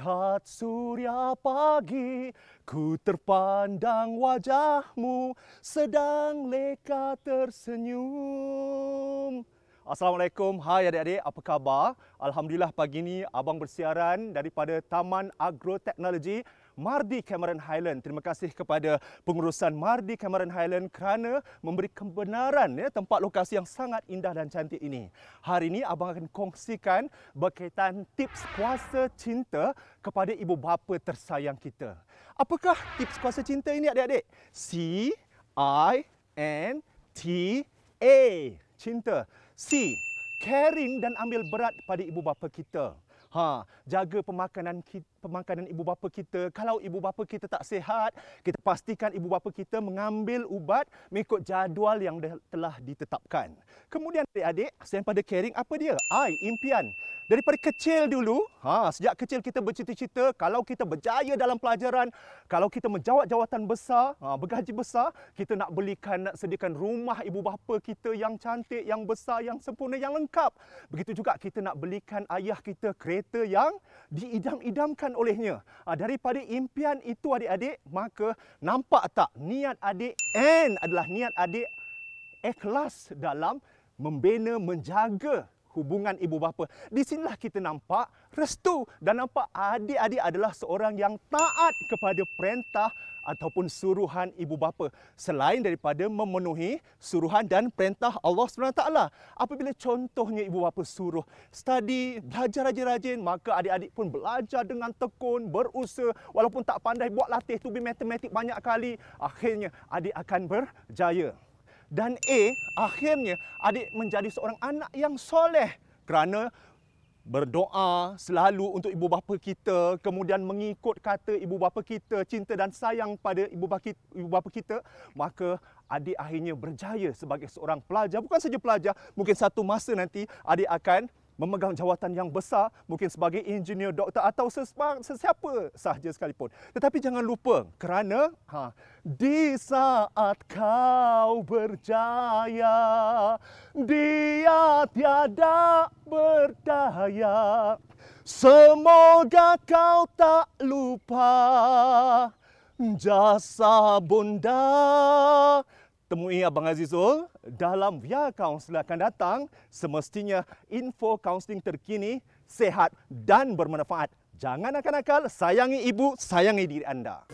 melihat surya pagi, ku terpandang wajahmu sedang leka tersenyum. Assalamualaikum. Hai adik-adik, apa khabar? Alhamdulillah pagi ni abang bersiaran daripada Taman Agro Agroteknologi Mardi Cameron Highland. Terima kasih kepada pengurusan Mardi Cameron Highland kerana memberi kebenaran ya, tempat lokasi yang sangat indah dan cantik ini. Hari ini abang akan kongsikan berkaitan tips kuasa cinta kepada ibu bapa tersayang kita. Apakah tips kuasa cinta ini adik-adik? C I N T A. Cinta. C caring dan ambil berat pada ibu bapa kita. Ha, jaga pemakanan pemakanan ibu bapa kita. Kalau ibu bapa kita tak sihat, kita pastikan ibu bapa kita mengambil ubat mengikut jadual yang telah ditetapkan. Kemudian adik-adik, selain pada caring apa dia? I impian daripada kecil dulu, ha, sejak kecil kita bercita-cita kalau kita berjaya dalam pelajaran, kalau kita menjawat jawatan besar, ha, bergaji besar, kita nak belikan, nak sediakan rumah ibu bapa kita yang cantik, yang besar, yang sempurna, yang lengkap. Begitu juga kita nak belikan ayah kita kereta yang diidam-idamkan olehnya. Ha, daripada impian itu adik-adik, maka nampak tak niat adik N adalah niat adik ikhlas e dalam membina, menjaga hubungan ibu bapa. Di sinilah kita nampak restu dan nampak adik-adik adalah seorang yang taat kepada perintah ataupun suruhan ibu bapa selain daripada memenuhi suruhan dan perintah Allah SWT. Apabila contohnya ibu bapa suruh study, belajar rajin-rajin, maka adik-adik pun belajar dengan tekun, berusaha walaupun tak pandai buat latih tu tubi matematik banyak kali, akhirnya adik akan berjaya dan A akhirnya adik menjadi seorang anak yang soleh kerana berdoa selalu untuk ibu bapa kita kemudian mengikut kata ibu bapa kita cinta dan sayang pada ibu bapa ibu bapa kita maka adik akhirnya berjaya sebagai seorang pelajar bukan saja pelajar mungkin satu masa nanti adik akan memegang jawatan yang besar, mungkin sebagai engineer, doktor atau sesiapa sahaja sekalipun. Tetapi jangan lupa kerana ha, di saat kau berjaya, dia tiada berdaya. Semoga kau tak lupa jasa bunda. Temui Abang Azizul dalam Via Counsel akan datang semestinya info counseling terkini sehat dan bermanfaat. Jangan akan akal sayangi ibu, sayangi diri anda.